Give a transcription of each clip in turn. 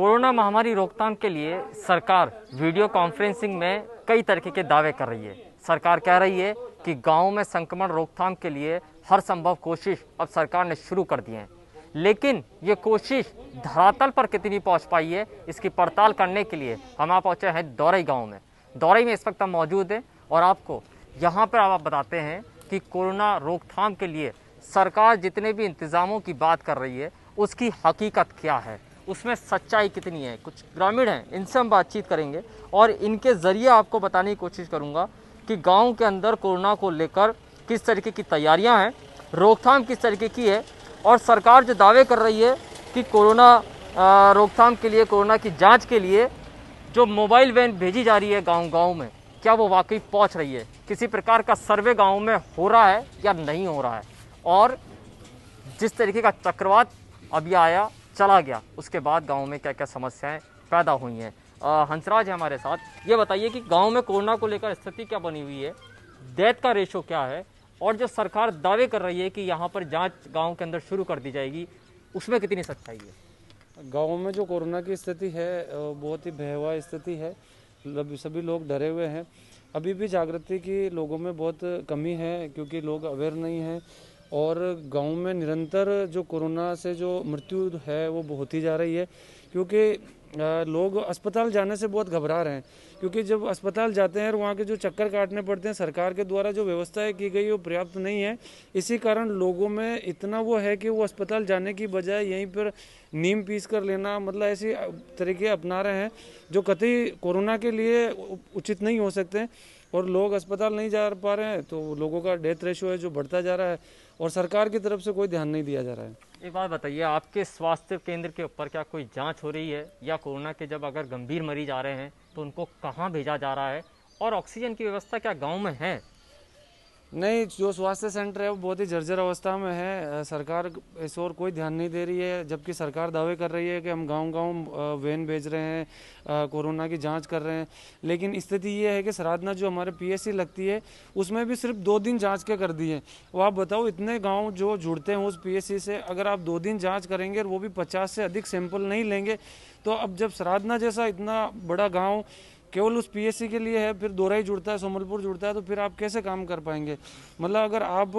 corona महामारी रोकथाम के लिए सरकार वीडियो कॉन्फ्रेंसिंग में कई तरीके के दावे कर रही है सरकार कह रही है कि गाँव में संक्रमण रोकथाम के लिए हर संभव कोशिश अब सरकार ने शुरू कर दी है लेकिन ये कोशिश धरातल पर कितनी पहुंच पाई है इसकी पड़ताल करने के लिए हम आप पहुँचे हैं दौरई गाँव में दौरई में इस वक्त हम मौजूद हैं और आपको यहाँ पर आप बताते हैं कि कोरोना रोकथाम के लिए सरकार जितने भी इंतज़ामों की बात कर रही है उसकी हकीकत क्या है उसमें सच्चाई कितनी है कुछ ग्रामीण हैं इनसे हम बातचीत करेंगे और इनके ज़रिए आपको बताने की कोशिश करूँगा कि गाँव के अंदर कोरोना को लेकर किस तरीके की तैयारियाँ हैं रोकथाम किस तरीके की है और सरकार जो दावे कर रही है कि कोरोना रोकथाम के लिए कोरोना की जांच के लिए जो मोबाइल वैन भेजी जा रही है गांव गांव में क्या वो वाकई पहुंच रही है किसी प्रकार का सर्वे गांव में हो रहा है या नहीं हो रहा है और जिस तरीके का चक्रवात अभी आया चला गया उसके बाद गाँव में क्या क्या समस्याएँ पैदा हुई हैं हंसराज है हमारे साथ ये बताइए कि गाँव में कोरोना को लेकर स्थिति क्या बनी हुई है डेथ का रेशो क्या है और जो सरकार दावे कर रही है कि यहाँ पर जांच गांव के अंदर शुरू कर दी जाएगी उसमें कितनी सच्चाई है गाँव में जो कोरोना की स्थिति है बहुत ही भयवा स्थिति है सभी लोग डरे हुए हैं अभी भी जागृति की लोगों में बहुत कमी है क्योंकि लोग अवेयर नहीं हैं और गांव में निरंतर जो कोरोना से जो मृत्यु है वो बहुत ही जा रही है क्योंकि लोग अस्पताल जाने से बहुत घबरा रहे हैं क्योंकि जब अस्पताल जाते हैं और वहाँ के जो चक्कर काटने पड़ते हैं सरकार के द्वारा जो व्यवस्थाएँ की गई वो पर्याप्त नहीं है इसी कारण लोगों में इतना वो है कि वो अस्पताल जाने की बजाय यहीं पर नीम पीस कर लेना मतलब ऐसे तरीके अपना रहे हैं जो कतई कोरोना के लिए उचित नहीं हो सकते और लोग अस्पताल नहीं जा पा रहे हैं तो लोगों का डेथ रेशो है जो बढ़ता जा रहा है और सरकार की तरफ से कोई ध्यान नहीं दिया जा रहा है एक बात बताइए आपके स्वास्थ्य केंद्र के ऊपर क्या कोई जांच हो रही है या कोरोना के जब अगर गंभीर मरीज आ रहे हैं तो उनको कहाँ भेजा जा रहा है और ऑक्सीजन की व्यवस्था क्या गाँव में है नहीं जो स्वास्थ्य सेंटर है वो बहुत ही जर्जर अवस्था में है सरकार इस ओर कोई ध्यान नहीं दे रही है जबकि सरकार दावे कर रही है कि हम गांव गांव वैन भेज रहे हैं कोरोना की जांच कर रहे हैं लेकिन स्थिति ये है कि सराधना जो हमारे पीएससी लगती है उसमें भी सिर्फ दो दिन जाँच के कर दी है वो आप बताओ इतने गाँव जो जुड़ते हैं उस पी से अगर आप दो दिन जाँच करेंगे वो भी पचास से अधिक सैंपल नहीं लेंगे तो अब जब सराधना जैसा इतना बड़ा गाँव केवल उस पीएससी के लिए है फिर दोराई जुड़ता है सोमलपुर जुड़ता है तो फिर आप कैसे काम कर पाएंगे मतलब अगर आप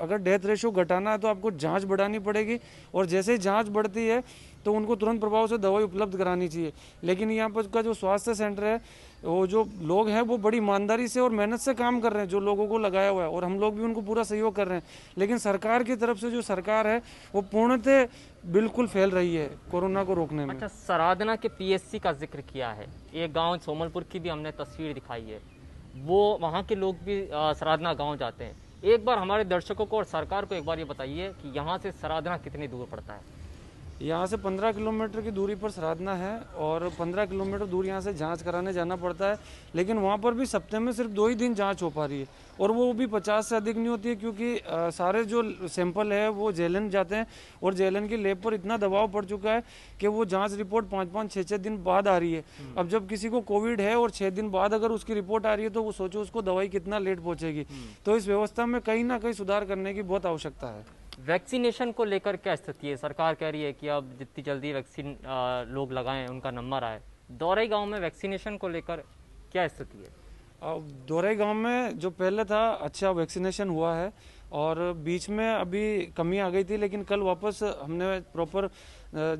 अगर डेथ रेशो घटाना है तो आपको जांच बढ़ानी पड़ेगी और जैसे ही जाँच बढ़ती है तो उनको तुरंत प्रभाव से दवाई उपलब्ध करानी चाहिए लेकिन यहाँ पर का जो स्वास्थ्य सेंटर है वो जो लोग हैं वो बड़ी ईमानदारी से और मेहनत से काम कर रहे हैं जो लोगों को लगाया हुआ है और हम लोग भी उनको पूरा सहयोग कर रहे हैं लेकिन सरकार की तरफ से जो सरकार है वो पूर्णतः बिल्कुल फैल रही है कोरोना को रोकने में अच्छा सराधना के पीएससी का जिक्र किया है ये गाँव सोमलपुर की भी हमने तस्वीर दिखाई है वो वहाँ के लोग भी सराधना गाँव जाते हैं एक बार हमारे दर्शकों को और सरकार को एक बार ये बताइए कि यहाँ से सराधना कितनी दूर पड़ता है यहाँ से 15 किलोमीटर की दूरी पर सराधना है और 15 किलोमीटर दूर यहाँ से जांच कराने जाना पड़ता है लेकिन वहाँ पर भी सप्ते में सिर्फ दो ही दिन जांच हो पा रही है और वो भी 50 से अधिक नहीं होती है क्योंकि आ, सारे जो सैंपल है वो जेलन जाते हैं और जेलन की लेब पर इतना दबाव पड़ चुका है कि वो जाँच रिपोर्ट पाँच पाँच छः छः दिन बाद आ रही है अब जब किसी को कोविड है और छः दिन बाद अगर उसकी रिपोर्ट आ रही है तो वो सोचो उसको दवाई कितना लेट पहुँचेगी तो इस व्यवस्था में कहीं ना कहीं सुधार करने की बहुत आवश्यकता है वैक्सीनेशन को लेकर क्या स्थिति है सरकार कह रही है कि अब जितनी जल्दी वैक्सीन लोग लगाएं उनका नंबर आए दौरे गांव में वैक्सीनेशन को लेकर क्या स्थिति है अब दौरे गांव में जो पहले था अच्छा वैक्सीनेशन हुआ है और बीच में अभी कमी आ गई थी लेकिन कल वापस हमने प्रॉपर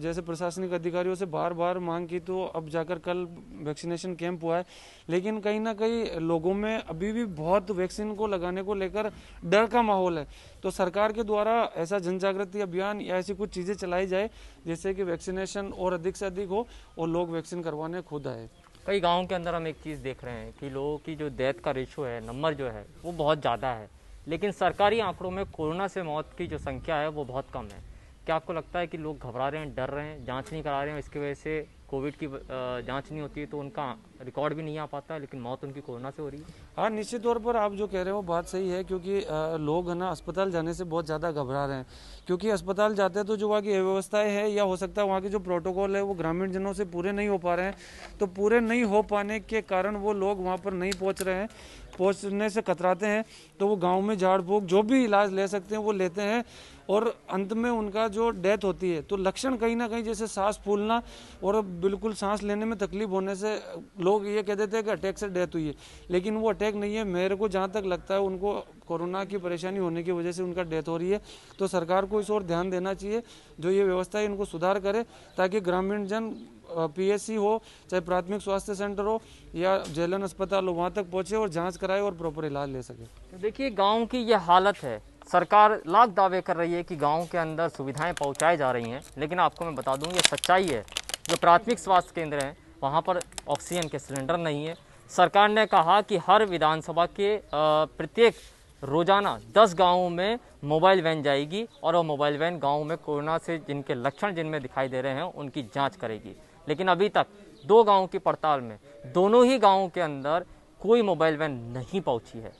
जैसे प्रशासनिक अधिकारियों से बार बार मांग की तो अब जाकर कल वैक्सीनेशन कैंप हुआ है लेकिन कहीं ना कहीं लोगों में अभी भी बहुत वैक्सीन को लगाने को लेकर डर का माहौल है तो सरकार के द्वारा ऐसा जन जागृति अभियान या ऐसी कुछ चीज़ें चलाई जाए जैसे कि वैक्सीनेशन और अधिक से अधिक हो और लोग वैक्सीन करवाने खुद आए कई गाँव के अंदर हम एक चीज़ देख रहे हैं कि लोगों की जो डेथ का रेशो है नंबर जो है वो बहुत ज़्यादा है लेकिन सरकारी आंकड़ों में कोरोना से मौत की जो संख्या है वो बहुत कम है क्या आपको लगता है कि लोग घबरा रहे हैं डर रहे हैं जाँच नहीं करा रहे हैं इसकी वजह से कोविड की जाँच नहीं होती तो उनका रिकॉर्ड भी नहीं आ पाता लेकिन मौत उनकी कोरोना से हो रही है हाँ निश्चित तौर पर आप जो कह रहे हो बात सही है क्योंकि आ, लोग है ना अस्पताल जाने से बहुत ज़्यादा घबरा रहे हैं क्योंकि अस्पताल जाते हैं तो जो वहाँ की व्यवस्थाएँ है या हो सकता है वहाँ के जो प्रोटोकॉल है वो ग्रामीण जनों से पूरे नहीं हो पा रहे हैं तो पूरे नहीं हो पाने के कारण वो लोग वहाँ पर नहीं पहुँच रहे हैं पहुँचने से कतराते हैं तो वो गाँव में झाड़ फूक जो भी इलाज ले सकते हैं वो लेते हैं और अंत में उनका जो डेथ होती है तो लक्षण कहीं ना कहीं जैसे सांस फूलना और बिल्कुल सांस लेने में तकलीफ होने से लोग लोग ये कहते थे कि अटैक से डेथ हुई है लेकिन वो अटैक नहीं है मेरे को जहाँ तक लगता है उनको कोरोना की परेशानी होने की वजह से उनका डेथ हो रही है तो सरकार को इस ओर ध्यान देना चाहिए जो ये व्यवस्था है इनको सुधार करे ताकि ग्रामीण जन पीएससी हो चाहे प्राथमिक स्वास्थ्य सेंटर हो या जेलन अस्पताल हो वहाँ तक पहुँचे और जाँच कराए और प्रॉपर इलाज ले सके देखिए गाँव की यह हालत है सरकार लाख दावे कर रही है कि गाँव के अंदर सुविधाएं पहुँचाई जा रही हैं लेकिन आपको मैं बता दूं ये सच्चाई है जो प्राथमिक स्वास्थ्य केंद्र हैं वहाँ पर ऑक्सीजन के सिलेंडर नहीं है सरकार ने कहा कि हर विधानसभा के प्रत्येक रोजाना 10 गांवों में मोबाइल वैन जाएगी और वो मोबाइल वैन गांवों में कोरोना से जिनके लक्षण जिनमें दिखाई दे रहे हैं उनकी जांच करेगी लेकिन अभी तक दो गांवों की पड़ताल में दोनों ही गांवों के अंदर कोई मोबाइल वैन नहीं पहुंची है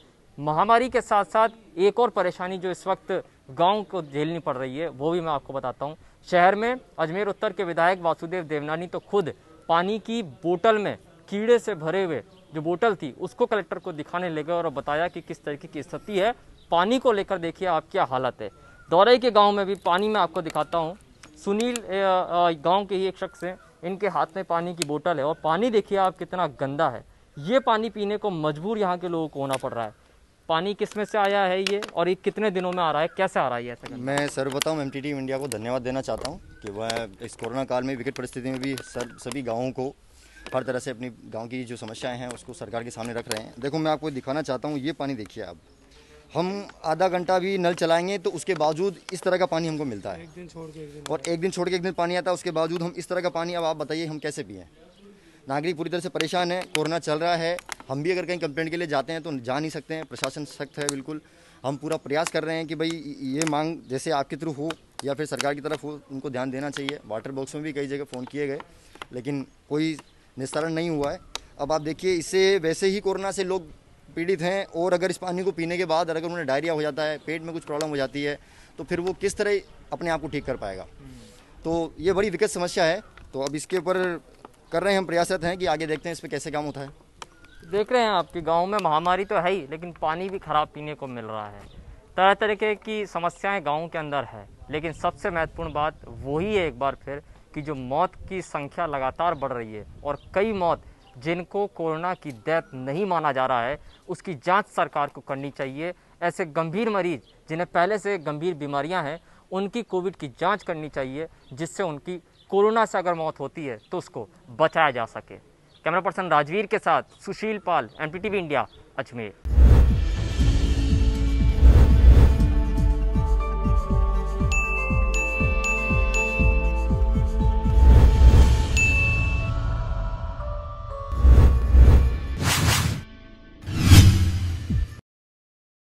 महामारी के साथ साथ एक और परेशानी जो इस वक्त गाँव को झेलनी पड़ रही है वो भी मैं आपको बताता हूँ शहर में अजमेर उत्तर के विधायक वासुदेव देवनानी तो खुद पानी की बोतल में कीड़े से भरे हुए जो बोतल थी उसको कलेक्टर को दिखाने ले गए और बताया कि किस तरीके की स्थिति है पानी को लेकर देखिए आप क्या हालत है दौरे के गांव में भी पानी मैं आपको दिखाता हूँ सुनील गांव के ही एक शख्स हैं इनके हाथ में पानी की बोतल है और पानी देखिए आप कितना गंदा है ये पानी पीने को मजबूर यहाँ के लोगों को होना पड़ रहा है पानी किस में से आया है ये और ये कितने दिनों में आ रहा है कैसे आ रहा है ये ऐसा मैं सर बताऊँ एम टीम इंडिया को धन्यवाद देना चाहता हूँ कि वह इस कोरोना काल में विकट परिस्थिति में भी सर सभी गाँवों को हर तरह से अपनी गांव की जो समस्याएं हैं उसको सरकार के सामने रख रहे हैं देखो मैं आपको दिखाना चाहता हूँ ये पानी देखिए आप हम आधा घंटा भी नल चलाएंगे तो उसके बावजूद इस तरह का पानी हमको मिलता है एक दिन छोड़ के एक दिन और एक दिन छोड़ के एक दिन पानी आता है उसके बावजूद हम इस तरह का पानी अब आप बताइए हम कैसे पिए नागरिक पूरी तरह से परेशान है कोरोना चल रहा है हम भी अगर कहीं कंप्लेंट के लिए जाते हैं तो जा नहीं सकते हैं प्रशासन सख्त है बिल्कुल हम पूरा प्रयास कर रहे हैं कि भाई ये मांग जैसे आपके थ्रू हो या फिर सरकार की तरफ हो उनको ध्यान देना चाहिए वाटर बॉक्स में भी कई जगह फ़ोन किए गए लेकिन कोई निस्तारण नहीं हुआ है अब आप देखिए इससे वैसे ही कोरोना से लोग पीड़ित हैं और अगर इस पानी को पीने के बाद अगर उन्हें डायरिया हो जाता है पेट में कुछ प्रॉब्लम हो जाती है तो फिर वो किस तरह अपने आप को ठीक कर पाएगा तो ये बड़ी विकट समस्या है तो अब इसके ऊपर कर रहे हैं हम प्रयासरत हैं कि आगे देखते हैं इस पर कैसे काम होता है देख रहे हैं आपके गांव में महामारी तो है ही लेकिन पानी भी खराब पीने को मिल रहा है तरह तरह की समस्याएं गाँव के अंदर है लेकिन सबसे महत्वपूर्ण बात वही है एक बार फिर कि जो मौत की संख्या लगातार बढ़ रही है और कई मौत जिनको कोरोना की डेथ नहीं माना जा रहा है उसकी जांच सरकार को करनी चाहिए ऐसे गंभीर मरीज जिन्हें पहले से गंभीर बीमारियां हैं उनकी कोविड की जांच करनी चाहिए जिससे उनकी कोरोना से अगर मौत होती है तो उसको बचाया जा सके कैमरा पर्सन राजवीर के साथ सुशील पाल एम इंडिया अजमेर